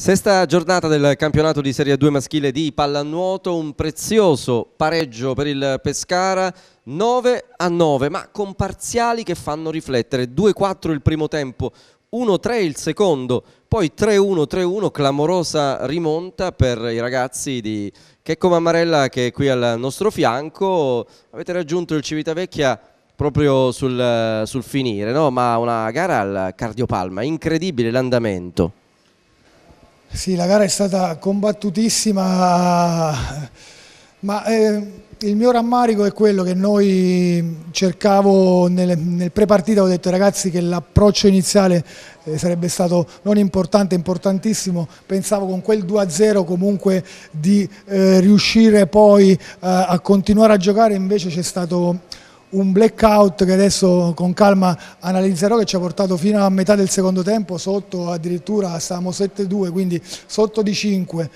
Sesta giornata del campionato di Serie 2 maschile di pallanuoto, un prezioso pareggio per il Pescara, 9 a 9, ma con parziali che fanno riflettere, 2-4 il primo tempo, 1-3 il secondo, poi 3-1, 3-1, clamorosa rimonta per i ragazzi di Checco Mammarella che è qui al nostro fianco, avete raggiunto il Civitavecchia proprio sul, sul finire, no? ma una gara al cardiopalma, incredibile l'andamento. Sì, la gara è stata combattutissima, ma eh, il mio rammarico è quello che noi cercavo nel, nel pre-partita, ho detto ragazzi che l'approccio iniziale eh, sarebbe stato non importante, importantissimo, pensavo con quel 2-0 comunque di eh, riuscire poi eh, a continuare a giocare, invece c'è stato un blackout che adesso con calma analizzerò che ci ha portato fino a metà del secondo tempo sotto addirittura stavamo 7-2 quindi sotto di 5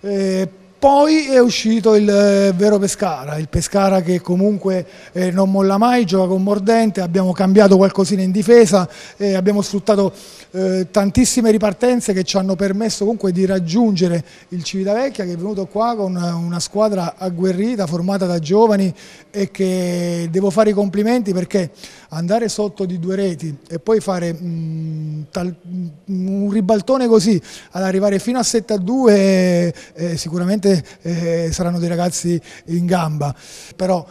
eh, poi è uscito il eh, vero Pescara, il Pescara che comunque eh, non molla mai, gioca con Mordente, abbiamo cambiato qualcosina in difesa, eh, abbiamo sfruttato eh, tantissime ripartenze che ci hanno permesso comunque di raggiungere il Civitavecchia che è venuto qua con eh, una, squadra agguerrita, formata da giovani e che devo fare i complimenti perché andare sotto di due reti e poi fare mh, mm, tal, mh, mm, un ribaltone così ad arrivare fino a 7 a 2 eh, sicuramente parte eh, saranno dei ragazzi in gamba, però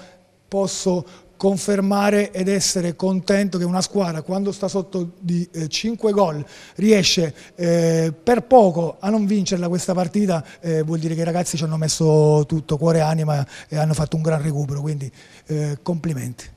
posso confermare ed essere contento che una squadra quando sta sotto di eh, 5 gol riesce eh, per poco a non vincerla questa partita eh, vuol dire che i ragazzi ci hanno messo tutto cuore e anima e hanno fatto un gran recupero quindi eh, complimenti